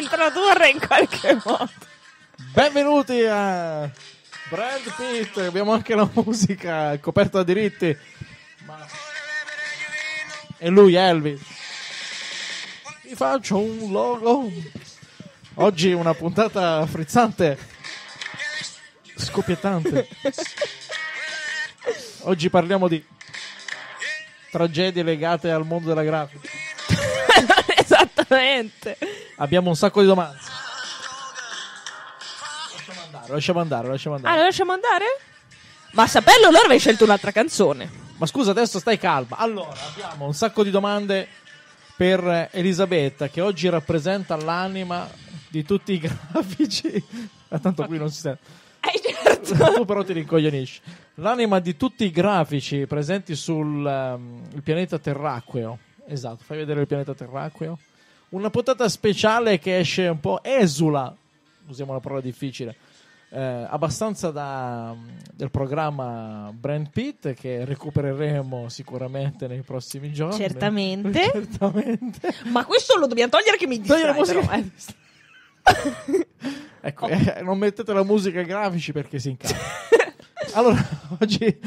introdurre in qualche modo. Benvenuti a Brad Pitt, abbiamo anche la musica coperta da diritti. Ma... E lui, Elvis. Vi faccio un logo. Oggi una puntata frizzante, scoppiettante. Oggi parliamo di tragedie legate al mondo della grafica. Esattamente. Abbiamo un sacco di domande. Lasciamo andare, lasciamo andare, lasciamo andare. Ah, lasciamo andare? Ma a saperlo, allora avevi scelto un'altra canzone. Ma scusa, adesso stai calma. Allora, abbiamo un sacco di domande per Elisabetta, che oggi rappresenta l'anima di tutti i grafici. Ma ah, tanto qui non si sente. Eh, certo. Tu però ti rincoglionisci. L'anima di tutti i grafici presenti sul um, pianeta terracqueo. Esatto, fai vedere il pianeta terracqueo una puntata speciale che esce un po' esula, usiamo la parola difficile, eh, abbastanza da, del programma Brand Pitt che recupereremo sicuramente nei prossimi giorni. Certamente. Certamente. Ma questo lo dobbiamo togliere che mi distrae. Eh. ecco, oh. eh, non mettete la musica ai grafici perché si incazza. allora, oggi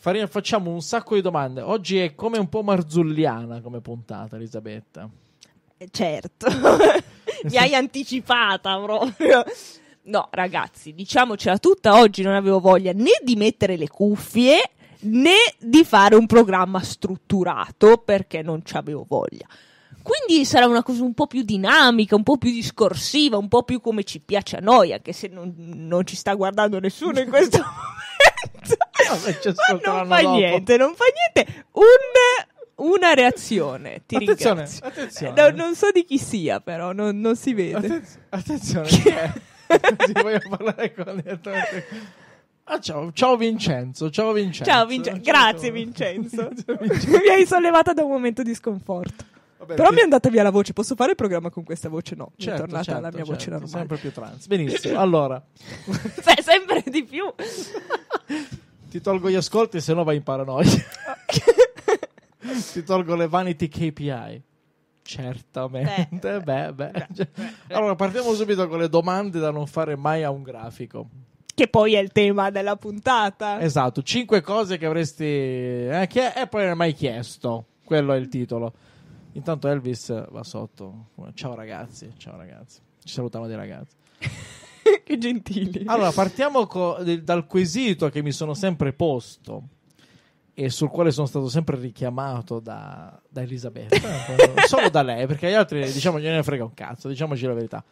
facciamo un sacco di domande. Oggi è come un po' marzulliana come puntata, Elisabetta certo, mi hai anticipata proprio. No, ragazzi, diciamocela tutta, oggi non avevo voglia né di mettere le cuffie né di fare un programma strutturato perché non ci avevo voglia. Quindi sarà una cosa un po' più dinamica, un po' più discorsiva, un po' più come ci piace a noi, anche se non, non ci sta guardando nessuno in questo momento. Ma non fa dopo. niente, non fa niente. Un, una reazione. Ti attenzione, ringrazio. attenzione. Eh, no, non so di chi sia, però non, non si vede. Attenz- attenzione, ti voglio parlare con direttamente. Ah, ciao, ciao Vincenzo, ciao Vincenzo. Ciao, Vincenzo. grazie Vincenzo. Vincenzo. mi hai sollevato da un momento di sconforto. Vabbè, Però ti... mi è andata via la voce, posso fare il programma con questa voce? No, certo, è tornata certo, la mia certo, voce normale. Sempre più trans. Benissimo, allora. Beh, sempre di più. ti tolgo gli ascolti, se no vai in paranoia ti tolgo le vanity KPI. Certamente, beh, beh. Cioè, beh. Allora partiamo subito con le domande da non fare mai a un grafico che poi è il tema della puntata. Esatto, 5 cose che avresti eh, che e poi non hai mai chiesto. Quello è il titolo. Intanto Elvis va sotto. Ciao ragazzi, ciao ragazzi. Ci salutiamo dei ragazzi. che gentili. Allora, partiamo co- dal quesito che mi sono sempre posto e sul quale sono stato sempre richiamato da, da Elisabetta, solo da lei, perché agli altri diciamo gliene frega un cazzo, diciamoci la verità.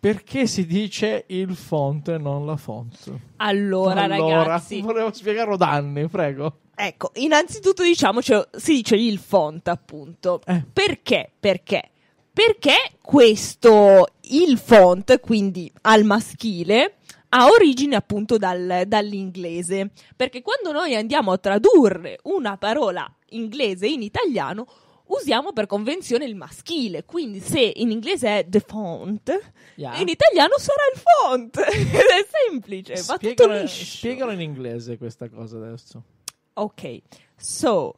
Perché si dice il font e non la font? Allora, allora ragazzi, volevo spiegarlo da anni, prego. Ecco, innanzitutto diciamo cioè, si dice il font, appunto. Eh. Perché? Perché? Perché questo il font, quindi al maschile, ha origine appunto dal, dall'inglese, perché quando noi andiamo a tradurre una parola inglese in italiano, usiamo per convenzione il maschile, quindi se in inglese è the font, yeah. in italiano sarà il font, è semplice, spiegalo, va tutto liscio. Spiegalo in inglese questa cosa adesso. Ok, so...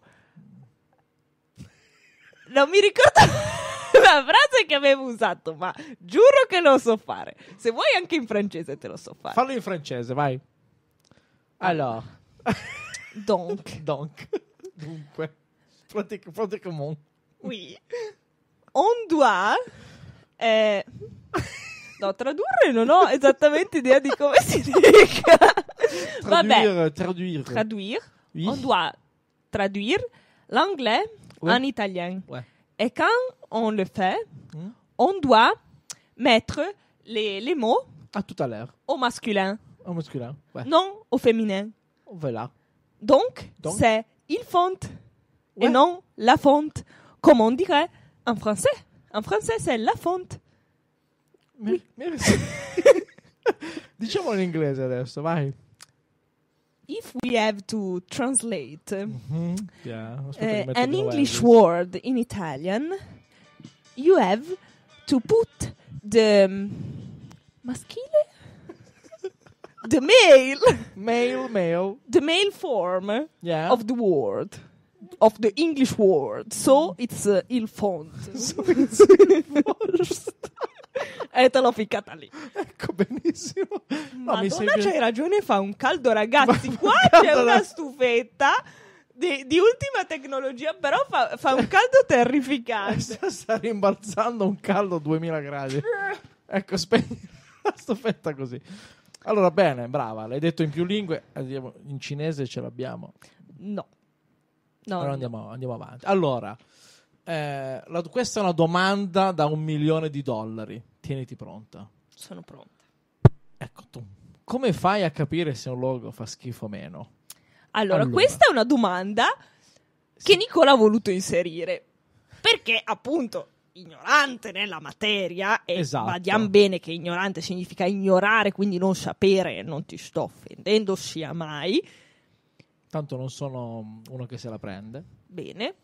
Non mi ricordo... la frase che avevo usato, ma giuro che lo so fare. Se vuoi anche in francese te lo so fare. Fallo in francese, vai. Allora. Donc. Donc. Dunque. Pratique, pratique mon. Oui. On doit... Eh... No, tradurre non ho esattamente idea di come si dica. Vabbè. Traduire. Traduire. Oui. On doit traduire l'anglais ouais. en italien. Ouais. Et quand on le fait, hmm? on doit mettre les, les mots à tout à l'heure au masculin. Au masculin, Non au féminin. Voilà. Donc, c'est il fonte et non la fonte, comme on dirait en français. En français, c'est la fonte. Merci. Diciamo in inglese adesso, vai. If we have to translate mm -hmm. yeah, euh, an English word in Italian, you have to put the um, maschile the male male male the male form yeah. of the word of the English word so it's uh, ill font so it's il worst e te l'ho ficcata lì ecco benissimo Ma Madonna mi sei... c'hai ragione fa un caldo ragazzi Ma qua c'è una stufetta di, di, ultima tecnologia, però fa, fa un caldo terrificante. Sta, rimbalzando un caldo 2000 gradi. ecco, spegni la stoffetta così. Allora, bene, brava, l'hai detto in più lingue. In cinese ce l'abbiamo. No. no allora andiamo, andiamo, avanti. Allora, eh, la, questa è una domanda da un milione di dollari. Tieniti pronta. Sono pronta. Ecco tu. Come fai a capire se un logo fa schifo o meno? allora, allora. questa è una domanda che Nicola ha voluto inserire. Perché, appunto, ignorante nella materia e esatto. vediamo bene che ignorante significa ignorare, quindi non sapere, non ti sto offendendo sia mai. Tanto non sono uno che se la prende. Bene.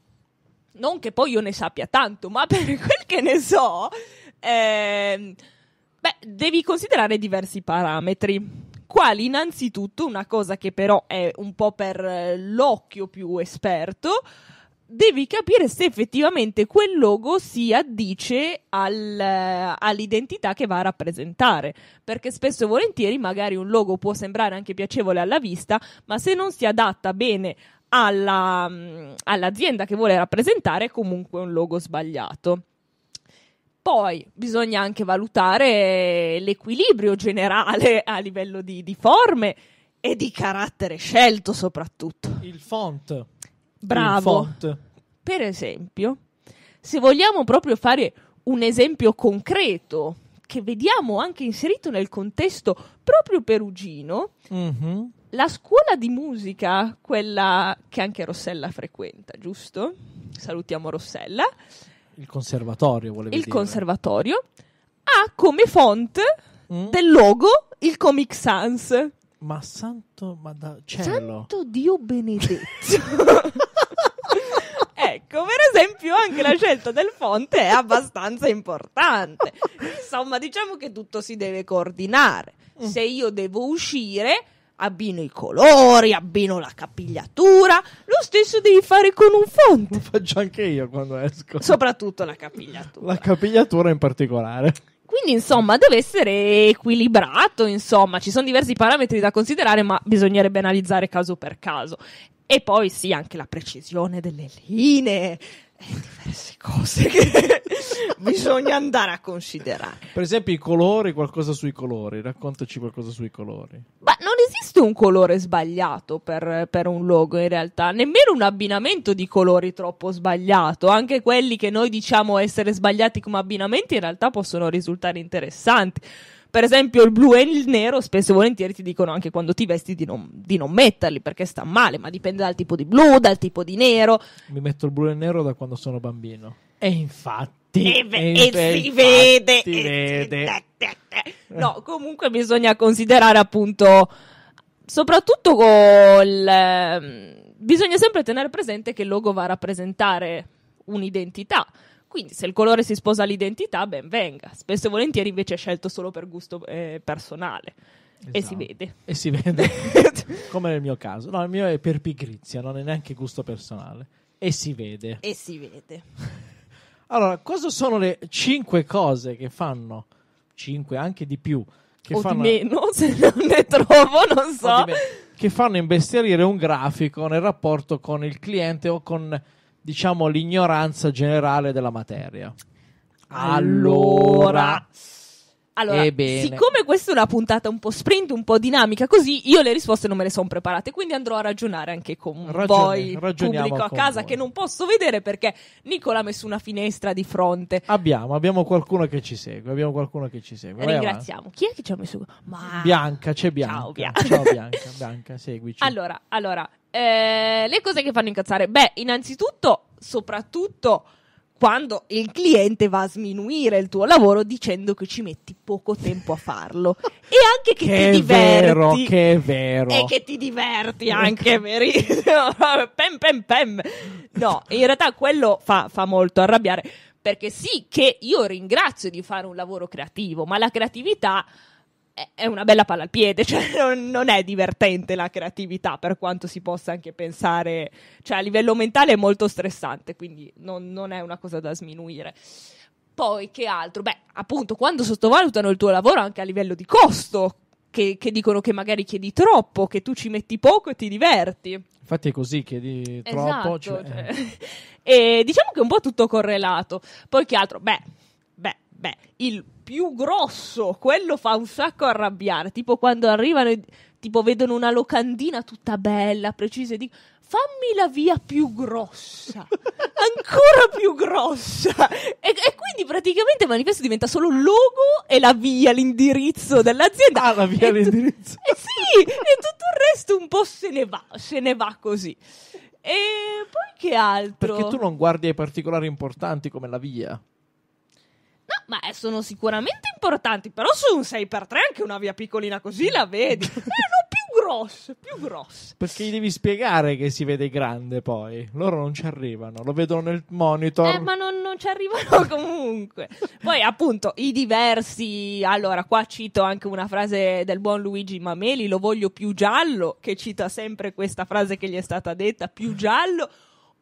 Non che poi io ne sappia tanto, ma per quel che ne so, ehm, beh, devi considerare diversi parametri quali innanzitutto una cosa che però è un po' per eh, l'occhio più esperto, devi capire se effettivamente quel logo si addice al, eh, all'identità che va a rappresentare, perché spesso e volentieri magari un logo può sembrare anche piacevole alla vista, ma se non si adatta bene alla, mm, all'azienda che vuole rappresentare è comunque un logo sbagliato. Poi bisogna anche valutare l'equilibrio generale a livello di, di forme e di carattere scelto soprattutto. Il font. Bravo. Il font. Per esempio, se vogliamo proprio fare un esempio concreto che vediamo anche inserito nel contesto proprio perugino, mm-hmm. la scuola di musica, quella che anche Rossella frequenta, giusto? Salutiamo Rossella. Il conservatorio, volevi il dire. conservatorio ha come font Mm? del logo il Comic Sans. Ma santo, ma da cielo. Santo Dio benedetto. ecco, per esempio, anche la scelta del fonte è abbastanza importante. Insomma, diciamo che tutto si deve coordinare. Mm. Se io devo uscire, abbino i colori, abbino la capigliatura. Lo stesso devi fare con un font. Lo faccio anche io quando esco. Soprattutto la capigliatura. La capigliatura in particolare. Quindi, insomma, deve essere equilibrato, insomma, ci sono diversi parametri da considerare, ma bisognerebbe analizzare caso per caso. E poi sì, anche la precisione delle linee diverse cose che bisogna andare a considerare. Per esempio i colori, qualcosa sui colori, raccontaci qualcosa sui colori. Ma non esiste un colore sbagliato per, per, un logo in realtà, nemmeno un abbinamento di colori troppo sbagliato, anche quelli che noi diciamo essere sbagliati come abbinamenti in realtà possono risultare interessanti. Per esempio, il blu e il nero spesso e volentieri ti dicono anche quando ti vesti di non, di non metterli perché sta male, ma dipende dal tipo di blu, dal tipo di nero. Mi metto il blu e il nero da quando sono bambino. E infatti. E, ve- e, e si vede, e vede. No, comunque bisogna considerare appunto soprattutto col ehm, bisogna sempre tenere presente che il logo va a rappresentare un'identità. Quindi se il colore si sposa all'identità, ben venga. Spesso e volentieri invece è scelto solo per gusto eh, personale. Esatto. E si esatto. vede. E si vede. Come nel mio caso. No, il mio è per pigrizia, non è neanche gusto personale. E si vede. E si vede. allora, cosa sono le cinque cose che fanno? Cinque, anche di più. Che o fanno... di meno, se non ne trovo, non so. Che fanno imbestialire un grafico nel rapporto con il cliente o con diciamo l'ignoranza generale della materia. Allora, allora, Ebbene. siccome questa è una puntata un po' sprint, un po' dinamica, così io le risposte non me le sono preparate, quindi andrò a ragionare anche con Ragioni, voi, pubblico a casa voi. che non posso vedere perché Nicola ha messo una finestra di fronte. Abbiamo, abbiamo qualcuno che ci segue, abbiamo qualcuno che ci segue. Eh, ringraziamo. Avanti. Chi è che ci ha messo? Ma... Bianca, c'è Bianca. Ciao Bianca. Ciao Bianca, Bianca, seguici. Allora, allora eh, le cose che fanno incazzare. Beh, innanzitutto, soprattutto quando il cliente va a sminuire il tuo lavoro dicendo che ci metti poco tempo a farlo e anche che, che ti diverti vero, che è vero e che ti diverti anche verissimo pem pem pem no in realtà quello fa, fa molto arrabbiare perché sì che io ringrazio di fare un lavoro creativo ma la creatività è una bella palla al piede, cioè non, è divertente la creatività per quanto si possa anche pensare, cioè a livello mentale è molto stressante, quindi non, non è una cosa da sminuire. Poi che altro? Beh, appunto, quando sottovalutano il tuo lavoro anche a livello di costo, che, che, dicono che magari chiedi troppo, che tu ci metti poco e ti diverti. Infatti è così, chiedi troppo. Esatto, cioè... Cioè. e diciamo che è un po' tutto correlato. Poi che altro? Beh, beh, beh, il più grosso, quello fa un sacco arrabbiare, tipo quando arrivano e tipo vedono una locandina tutta bella, precisa e dicono fammi la via più grossa, ancora più grossa. E, e, quindi praticamente il manifesto diventa solo il logo e la via, l'indirizzo dell'azienda. Ah, la via, e l'indirizzo. Tu- eh sì, e tutto il resto un po' se ne va, se ne va così. E poi che altro? Perché tu non guardi ai particolari importanti come la via ma eh, sono sicuramente importanti. Però su un 6x3 anche una via piccolina così la vedi. Erano eh, più grosse, più grosse. Perché gli devi spiegare che si vede grande poi. Loro non ci arrivano, lo vedono nel monitor. Eh, ma non, non ci arrivano comunque. poi appunto i diversi... Allora, qua cito anche una frase del buon Luigi Mameli, lo voglio più giallo, che cita sempre questa frase che gli è stata detta, più giallo.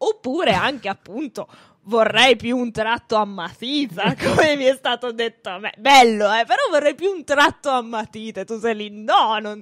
Oppure anche appunto vorrei più un tratto a matita, come mi è stato detto a me. Bello, eh, però vorrei più un tratto a matita. E tu sei lì, no, non...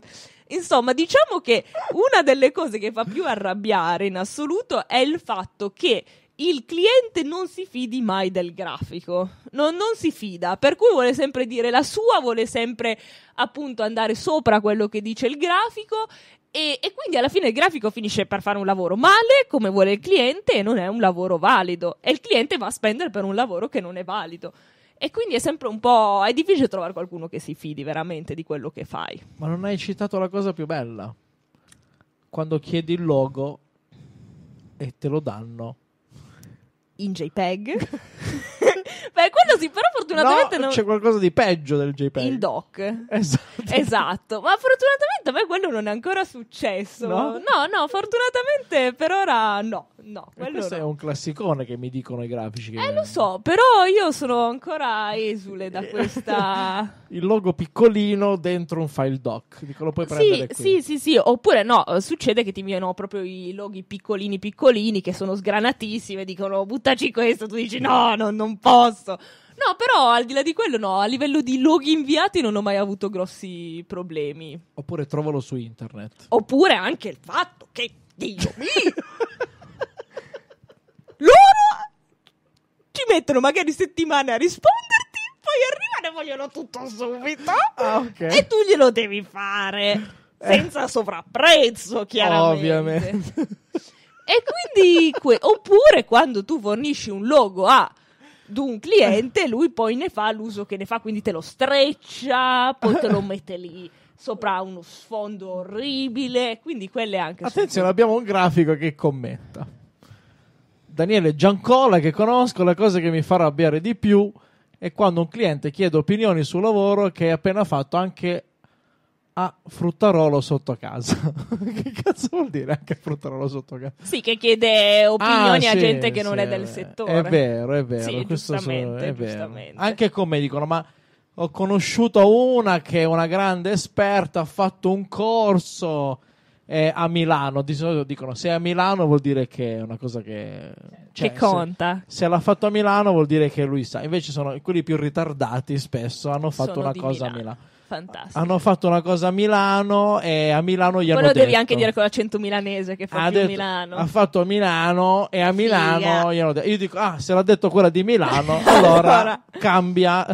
Insomma, diciamo che una delle cose che fa più arrabbiare in assoluto è il fatto che il cliente non si fidi mai del grafico, non, non, si fida, per cui vuole sempre dire la sua, vuole sempre appunto andare sopra quello che dice il grafico e, e, quindi alla fine il grafico finisce per fare un lavoro male, come vuole il cliente, e non è un lavoro valido. E il cliente va a spendere per un lavoro che non è valido. E quindi è sempre un po'. è difficile trovare qualcuno che si fidi veramente di quello che fai. Ma non hai citato la cosa più bella. Quando chiedi il logo e te lo danno in JPEG. Beh, quello sì, però fortunatamente no, non... c'è qualcosa di peggio del JPEG. Il doc. Esatto. esatto. Ma fortunatamente a me quello non è ancora successo. No, no, no fortunatamente per ora no. no questo no. è un classicone che mi dicono i grafici. Che... Eh, lo so, però io sono ancora esule da questa... Il logo piccolino dentro un file doc. Dico, lo puoi prendere sì, qui. Sì, sì, sì. Oppure no, succede che ti viene proprio i loghi piccolini piccolini che sono sgranatissimi e dicono buttaci questo. Tu dici no, no non posso posso. No, però al di là di quello, no, a livello di loghi inviati non ho mai avuto grossi problemi. Oppure trovalo su internet. Oppure anche il fatto che, Dio mio, loro ci mettono magari settimane a risponderti, poi arrivano e vogliono tutto subito. Ah, okay. E tu glielo devi fare. Eh. Senza sovrapprezzo, chiaramente. Ovviamente. E quindi, que- oppure quando tu fornisci un logo a d'un cliente, lui poi ne fa l'uso che ne fa, quindi te lo streccia, poi te lo mette lì sopra uno sfondo orribile, quindi quelle anche Attenzione, sono... abbiamo un grafico che commenta. Daniele Giancola che conosco, la cosa che mi fa arrabbiare di più è quando un cliente chiede opinioni sul lavoro che hai appena fatto anche a fruttarolo sotto casa. che cazzo vuol dire anche fruttarolo sotto casa? Sì, che chiede opinioni ah, a sì, gente che sì, non è del settore. È vero, è vero. Sì, giustamente, so, è giustamente. Vero. Anche come dicono, ma ho conosciuto una che è una grande esperta, ha fatto un corso eh, a Milano. Di solito dicono se è a Milano vuol dire che è una cosa che, cioè, che conta. Se, se, l'ha fatto a Milano vuol dire che lui sa. Invece sono quelli più ritardati spesso hanno fatto sono una cosa Milano. a Milano. Fantastico. Hanno fatto una cosa a Milano e a Milano gli Quello hanno detto. Però devi anche dire con l'accento milanese che fa ha detto, Milano. Ha fatto a Milano e a Milano Figa. gli hanno detto. Io dico, ah, se l'ha detto quella di Milano, allora cambia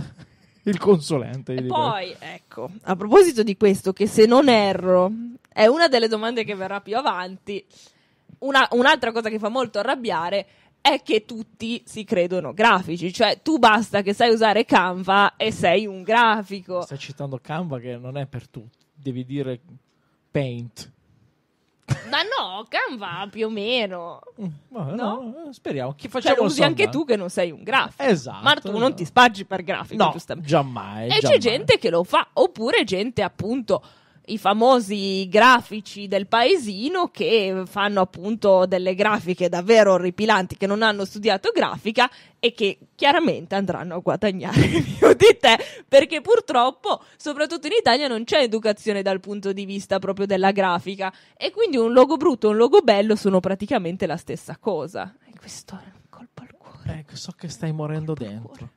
il consulente. E poi, ecco, a proposito di questo, che se non erro, è una delle domande che verrà più avanti. Una, un'altra cosa che fa molto arrabbiare è che tutti si credono grafici, cioè tu basta che sai usare Canva e sei un grafico. Stai citando Canva che non è per tutti, devi dire Paint. Ma no, Canva più o meno. Ma mm, no, no? Eh, speriamo. Che cioè, facciamo cioè, usi sonda. anche tu che non sei un grafico. Esatto. Ma tu no. non ti spaggi per grafico, no, giustamente. Giammai. E giammai. c'è gente che lo fa, oppure gente appunto i famosi grafici del paesino che fanno appunto delle grafiche davvero orripilanti che non hanno studiato grafica e che chiaramente andranno a guadagnare più di te perché purtroppo soprattutto in Italia non c'è educazione dal punto di vista proprio della grafica e quindi un logo brutto e un logo bello sono praticamente la stessa cosa e questo è un colpo al cuore ecco so che stai morendo dentro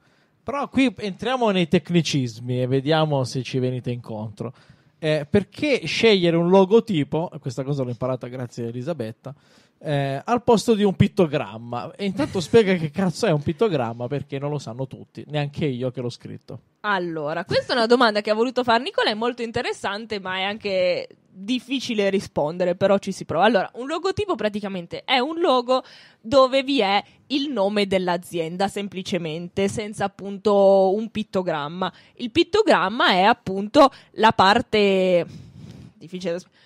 però qui entriamo nei tecnicismi e vediamo se ci venite incontro eh, perché scegliere un logotipo, questa cosa l'ho imparata grazie a Elisabetta, eh, al posto di un pittogramma. E intanto spiega che cazzo è un pittogramma perché non lo sanno tutti, neanche io che l'ho scritto. Allora, questa è una domanda che ha voluto fare Nicola, è molto interessante, ma è anche difficile rispondere, però ci si prova. Allora, un logotipo praticamente è un logo dove vi è il nome dell'azienda semplicemente, senza appunto un pittogramma. Il pittogramma è appunto la parte difficile da spiegare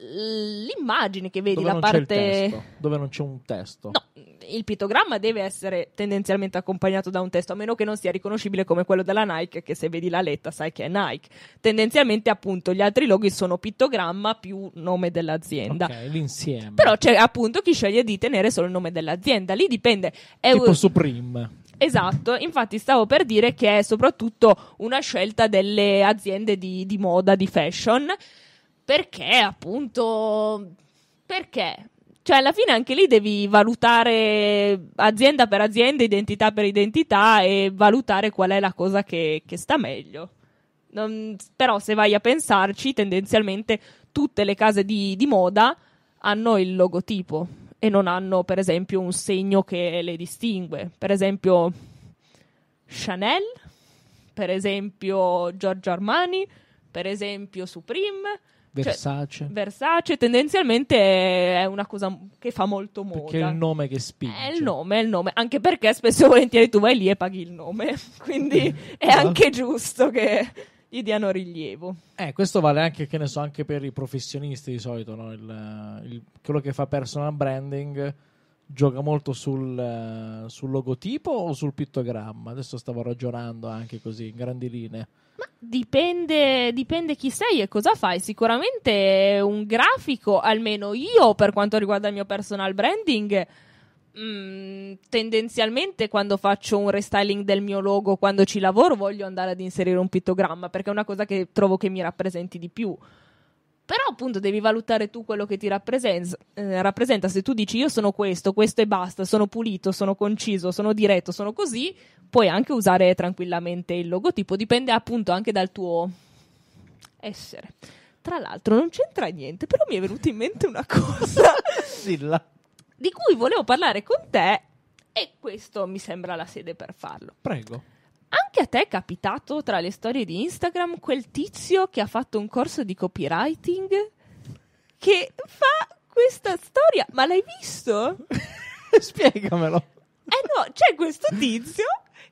l'immagine che vedi, dove la parte... dove non c'è un testo. No, il pittogramma deve essere tendenzialmente accompagnato da un testo, a meno che non sia riconoscibile come quello della Nike, che se vedi la letta sai che è Nike. Tendenzialmente, appunto, gli altri loghi sono pittogramma più nome dell'azienda. Ok, l'insieme. Però c'è appunto chi sceglie di tenere solo il nome dell'azienda. Lì dipende. È tipo un... Supreme. Esatto, infatti stavo per dire che è soprattutto una scelta delle aziende di, di moda, di fashion, perché appunto perché cioè alla fine anche lì devi valutare azienda per azienda, identità per identità e valutare qual è la cosa che, che sta meglio. Non, però se vai a pensarci, tendenzialmente tutte le case di, di, moda hanno il logotipo e non hanno per esempio un segno che le distingue. Per esempio Chanel, per esempio Giorgio Armani, per esempio Supreme, cioè, Versace. Cioè, Versace tendenzialmente è una cosa che fa molto moda. Perché è il nome che spinge. È il nome, è il nome. Anche perché spesso e volentieri tu vai lì e paghi il nome. Quindi è esatto. anche giusto che gli diano rilievo. Eh, questo vale anche, che ne so, anche per i professionisti di solito, no? il, il, quello che fa personal branding gioca molto sul, sul logotipo o sul pittogramma. Adesso stavo ragionando anche così, in grandi linee. Ma dipende, dipende chi sei e cosa fai. Sicuramente un grafico, almeno io per quanto riguarda il mio personal branding. Mm, tendenzialmente quando faccio un restyling del mio logo, quando ci lavoro, voglio andare ad inserire un pittogramma perché è una cosa che trovo che mi rappresenti di più. Però appunto devi valutare tu quello che ti rappresenta. Eh, rappresenta. Se tu dici io sono questo, questo e basta, sono pulito, sono conciso, sono diretto, sono così, puoi anche usare tranquillamente il logotipo, dipende appunto anche dal tuo essere. Tra l'altro non c'entra niente, però mi è venuta in mente una cosa Silla. di cui volevo parlare con te e questo mi sembra la sede per farlo. Prego. Anche a te è capitato tra le storie di Instagram quel tizio che ha fatto un corso di copywriting che fa questa storia, ma l'hai visto? Spiegamelo. Eh no, c'è questo tizio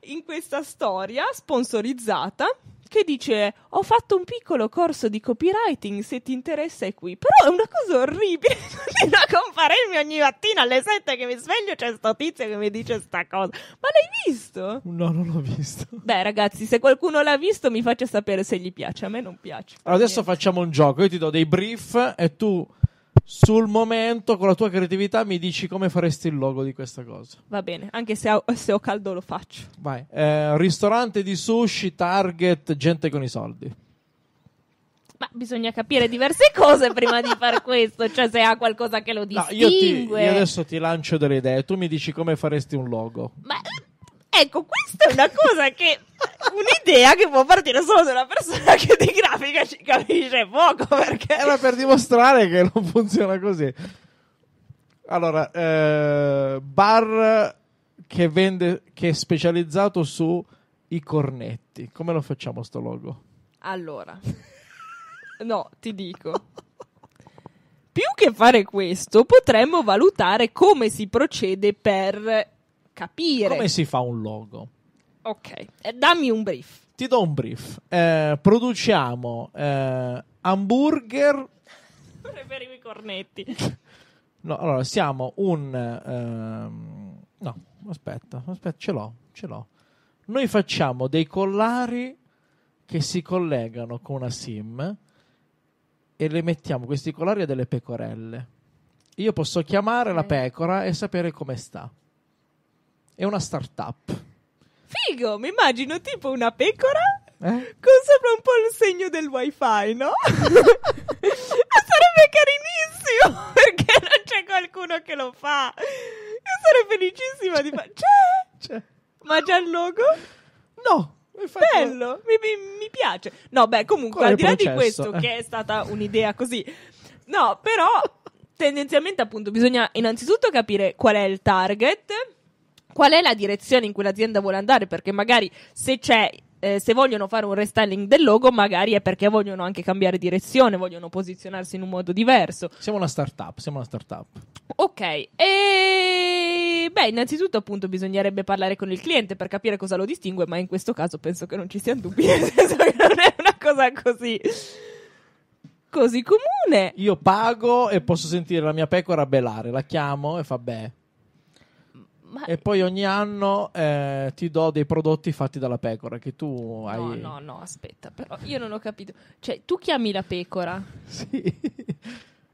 in questa storia sponsorizzata che dice ho fatto un piccolo corso di copywriting se ti interessa è qui però è una cosa orribile da comparirmi ogni mattina alle 7 che mi sveglio c'è sto tizio che mi dice sta cosa ma l'hai visto? no non l'ho visto beh ragazzi se qualcuno l'ha visto mi faccia sapere se gli piace a me non piace allora, adesso niente. facciamo un gioco io ti do dei brief e tu sul momento con la tua creatività mi dici come faresti il logo di questa cosa. Va bene, anche se ho, se ho caldo lo faccio. Vai. Eh, ristorante di sushi, target, gente con i soldi. Ma bisogna capire diverse cose prima di fare questo, cioè se ha qualcosa che lo distingue. No, io, ti, io adesso ti lancio delle idee, tu mi dici come faresti un logo. Ma Ecco, questa è una cosa che. Un'idea che può partire solo da una persona che di grafica ci capisce poco. Perché... Era eh, per dimostrare che non funziona così. Allora, eh, bar che vende. che è specializzato su i cornetti. Come lo facciamo sto logo? Allora, no, ti dico. Più che fare questo, potremmo valutare come si procede per capire. Come si fa un logo? Ok, eh, dammi un brief. Ti do un brief. Eh, produciamo eh, hamburger. Preferivo i cornetti. No, allora siamo un. Ehm, no, aspetta, aspetta, ce l'ho, ce l'ho. Noi facciamo dei collari che si collegano con una sim e le mettiamo questi collari a delle pecorelle. Io posso chiamare la pecora e sapere come sta. È una startup. Figo, mi immagino tipo una pecora eh? con sopra un po' il segno del wifi, no? sarebbe carinissimo perché non c'è qualcuno che lo fa. Io sarei felicissima di fare. C'è? c'è? Ma già il logo? No. Bello, mi, mi, mi, piace. No, beh, comunque, al di là di questo, eh. che è stata un'idea così. No, però, tendenzialmente, appunto, bisogna innanzitutto capire qual è il target qual è la direzione in cui l'azienda vuole andare, perché magari se c'è eh, se vogliono fare un restyling del logo, magari è perché vogliono anche cambiare direzione, vogliono posizionarsi in un modo diverso. Siamo una startup, siamo una startup. Ok, e beh, innanzitutto appunto bisognerebbe parlare con il cliente per capire cosa lo distingue, ma in questo caso penso che non ci siano dubbi, nel senso che non è una cosa così così comune. Io pago e posso sentire la mia pecora belare, la chiamo e fa beh. Ma... E poi ogni anno eh, ti do dei prodotti fatti dalla pecora che tu hai. No, no, no, aspetta, però io non ho capito. Cioè, tu chiami la pecora? sì.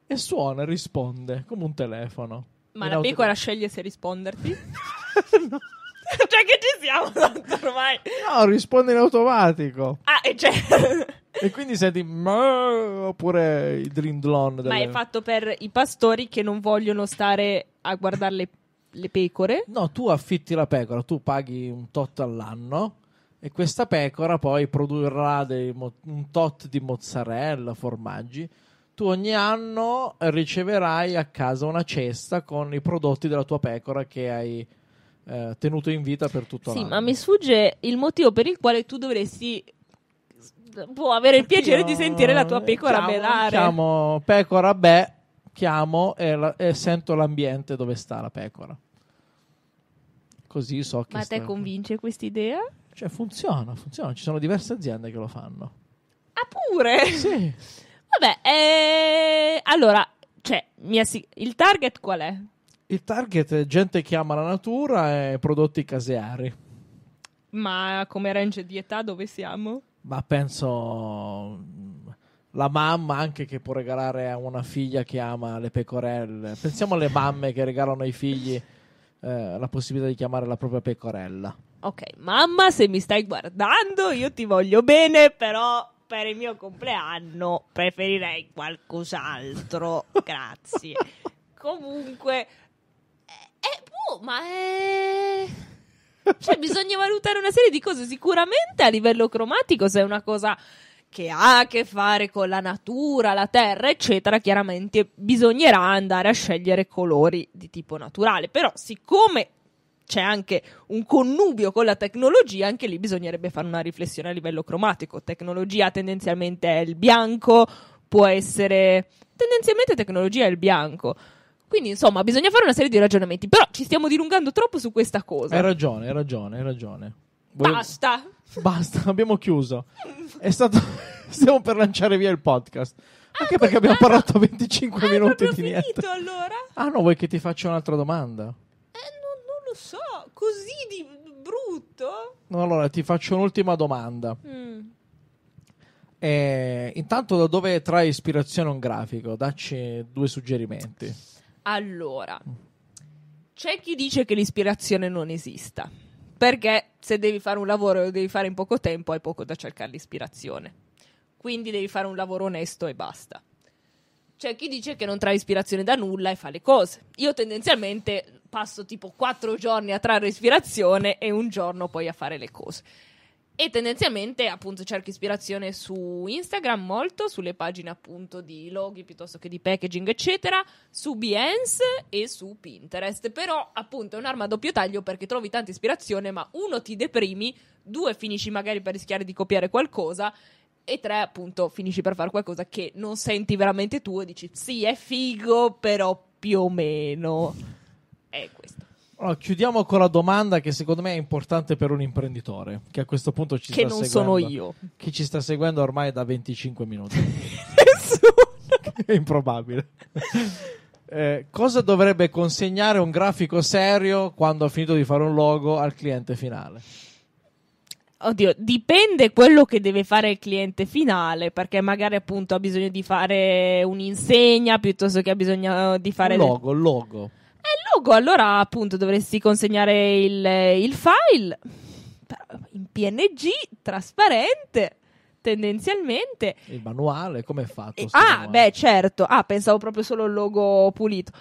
E suona, e risponde come un telefono. Ma In la auto... pecora sceglie se risponderti? no cioè che ci siamo ormai no risponde in automatico ah e cioè e quindi senti oppure il drindlon delle... ma è fatto per i pastori che non vogliono stare a guardare le le pecore? No, tu affitti la pecora, tu paghi un tot all'anno e questa pecora poi produrrà mo- un tot di mozzarella, formaggi. Tu ogni anno riceverai a casa una cesta con i prodotti della tua pecora che hai eh, tenuto in vita per tutto sì, l'anno. Sì, ma mi sfugge il motivo per il quale tu dovresti può avere il piacere Io... di sentire la tua pecora chiamo, belare. Chiamo pecora beh, chiamo e, la, e sento l'ambiente dove sta la pecora. Così so che. Ma sta... te convince questa idea? Cioè, funziona, funziona. Ci sono diverse aziende che lo fanno. Ah, pure? Sì. Vabbè, eh... allora, cioè, assi... il target qual è? Il target è gente che ama la natura e prodotti caseari. Ma come range di età dove siamo? Ma penso la mamma anche che può regalare a una figlia che ama le pecorelle. Pensiamo alle mamme che regalano ai figli eh, la possibilità di chiamare la propria pecorella. Ok, mamma, se mi stai guardando, io ti voglio bene, però per il mio compleanno preferirei qualcos'altro. Grazie. Comunque, eh, eh, boh, ma è. Cioè, bisogna valutare una serie di cose. Sicuramente a livello cromatico, se è una cosa che ha a che fare con la natura, la terra, eccetera, chiaramente bisognerà andare a scegliere colori di tipo naturale. Però, siccome c'è anche un connubio con la tecnologia, anche lì bisognerebbe fare una riflessione a livello cromatico. Tecnologia tendenzialmente è il bianco, può essere tendenzialmente tecnologia è il bianco. Quindi, insomma, bisogna fare una serie di ragionamenti. Però ci stiamo dilungando troppo su questa cosa. Hai ragione, hai ragione, hai ragione. Basta. Basta, abbiamo chiuso. È stato... Stiamo per lanciare via il podcast. Anche ah, perché abbiamo parlato 25 ah, minuti di finito, niente. allora? Ah no, vuoi che ti faccia un'altra domanda? Eh, non, non lo so. Così di brutto? No, allora ti faccio un'ultima domanda. Mm. Eh, intanto da dove trae ispirazione un grafico? Dacci due suggerimenti. Allora, c'è chi dice che l'ispirazione non esista perché se devi fare un lavoro e lo devi fare in poco tempo hai poco da cercare l'ispirazione. Quindi devi fare un lavoro onesto e basta. C'è chi dice che non trae ispirazione da nulla e fa le cose. Io tendenzialmente passo tipo quattro giorni a trarre ispirazione e un giorno poi a fare le cose. E tendenzialmente, appunto, cerco ispirazione su Instagram molto, sulle pagine appunto di loghi piuttosto che di packaging, eccetera, su Behance e su Pinterest. Però, appunto, è un'arma a doppio taglio perché trovi tanta ispirazione, ma uno ti deprimi, due finisci magari per rischiare di copiare qualcosa e tre, appunto, finisci per fare qualcosa che non senti veramente tuo e dici sì, è figo, però più o meno. È questo. Allora, chiudiamo con la domanda che secondo me è importante per un imprenditore che a questo punto ci che sta seguendo. Che non sono io. Che ci sta seguendo ormai da 25 minuti. Nessuno. è improbabile. eh, cosa dovrebbe consegnare un grafico serio quando ha finito di fare un logo al cliente finale? Oddio, dipende quello che deve fare il cliente finale, perché magari appunto ha bisogno di fare un'insegna piuttosto che ha bisogno di fare... logo, del... logo il logo, allora appunto dovresti consegnare il, il file in PNG, trasparente tendenzialmente. Il manuale, come è fatto? ah, manuale? beh, certo. Ah, pensavo proprio solo al logo pulito.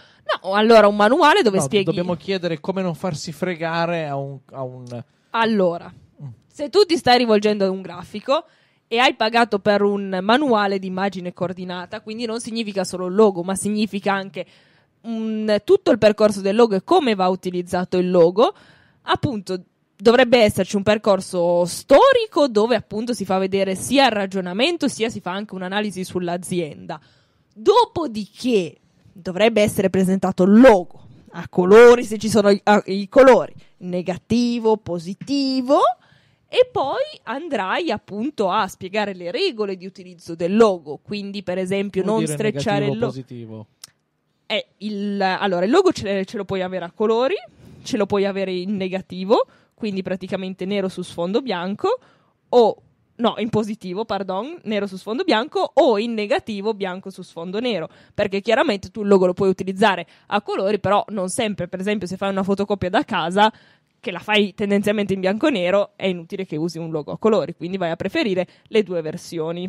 No, allora un manuale dove no, spieghi. Dobbiamo chiedere come non farsi fregare a un. A un... Allora, mm. se tu ti stai rivolgendo a un grafico e hai pagato per un manuale di immagine coordinata, quindi non significa solo il logo, ma significa anche mh, tutto il percorso del logo e come va utilizzato il logo, appunto dovrebbe esserci un percorso storico dove appunto si fa vedere sia il ragionamento sia si fa anche un'analisi sull'azienda. Dopodiché dovrebbe essere presentato il logo a colori se ci sono i, a, i colori negativo, positivo e poi andrai appunto a spiegare le regole di utilizzo del logo, quindi per esempio non strecciare il logo. Positivo è il, allora, il logo ce, ce lo puoi avere a colori, ce lo puoi avere in negativo, quindi praticamente nero su sfondo bianco, o no, in positivo, pardon, nero su sfondo bianco o in negativo bianco su sfondo nero, perché chiaramente tu il logo lo puoi utilizzare a colori, però non sempre, per esempio se fai una fotocopia da casa che la fai tendenzialmente in bianco e nero, è inutile che usi un logo a colori, quindi vai a preferire le due versioni.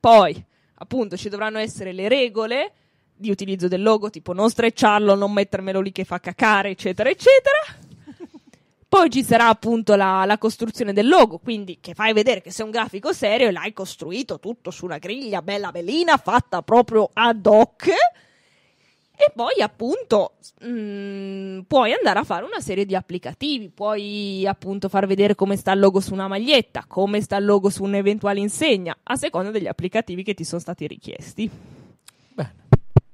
Poi, appunto, ci dovranno essere le regole di utilizzo del logo, tipo non strecciarlo, non mettermelo lì che fa cacare, eccetera, eccetera. Poi ci sarà appunto la, la, costruzione del logo, quindi che fai vedere che sei un grafico serio e l'hai costruito tutto su una griglia bella bellina fatta proprio ad hoc. E poi appunto mh, mm, puoi andare a fare una serie di applicativi, puoi appunto far vedere come sta il logo su una maglietta, come sta il logo su un'eventuale insegna, a seconda degli applicativi che ti sono stati richiesti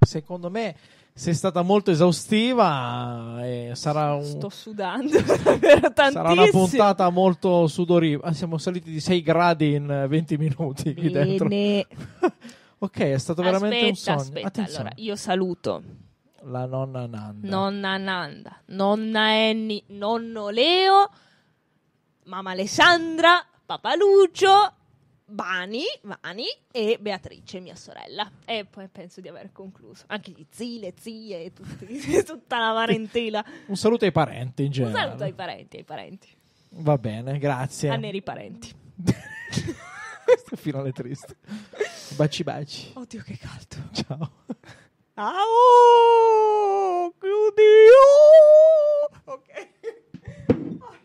secondo me sei stata molto esaustiva e eh, sarà un... Sto sudando Sarà una puntata molto sudorifera. Ah, siamo saliti di 6 gradi in 20 minuti qui dentro. ok, è stato aspetta, veramente un sogno. Aspetta, Attenzione. allora, io saluto la nonna Nanda. Nonna Nanda, nonna Enni, nonno Leo, mamma Alessandra, papà Lucio Bani, Vani e Beatrice, mia sorella. E poi penso di aver concluso. Anche gli zii, le zie, e tutta la parentela. Un saluto ai parenti in generale. Un saluto ai parenti, ai parenti. Va bene, grazie. A neri parenti. Questo finale triste. Baci baci. Oddio che caldo. Ciao. Ciao! Chiudi! Ok.